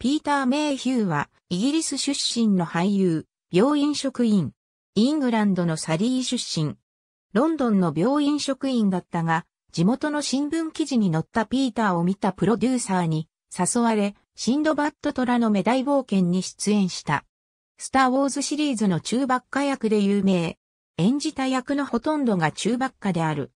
ピーター・メイヒューは、イギリス出身の俳優、病院職員、イングランドのサリー出身、ロンドンの病院職員だったが、地元の新聞記事に載ったピーターを見たプロデューサーに誘われ、シンドバッド虎のメ大冒険に出演した。スター・ウォーズシリーズの中ばっか役で有名。演じた役のほとんどが中ばっかである。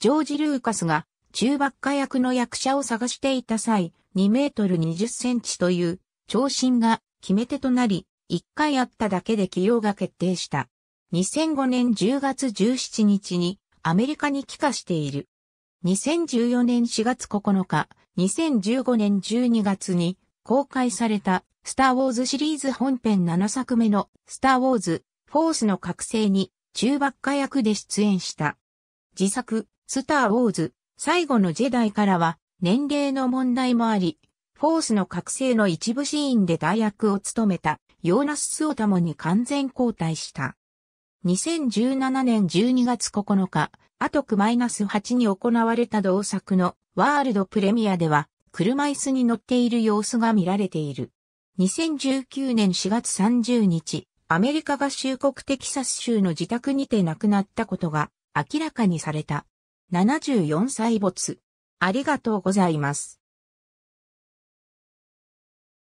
ジョージ・ルーカスが中爆火役の役者を探していた際、2メートル20センチという長身が決め手となり、1回あっただけで起用が決定した。2005年10月17日にアメリカに帰化している。2014年4月9日、2015年12月に公開されたスターウォーズシリーズ本編7作目のスターウォーズフォースの覚醒に中爆火役で出演した。自作スターウォーズ最後のジェダイからは年齢の問題もあり、フォースの覚醒の一部シーンで大役を務めたヨーナス・スオタモに完全交代した。2017年12月9日、アトク -8 に行われた同作のワールドプレミアでは車椅子に乗っている様子が見られている。2019年4月30日、アメリカ合衆国テキサス州の自宅にて亡くなったことが明らかにされた。74歳没。ありがとうございます。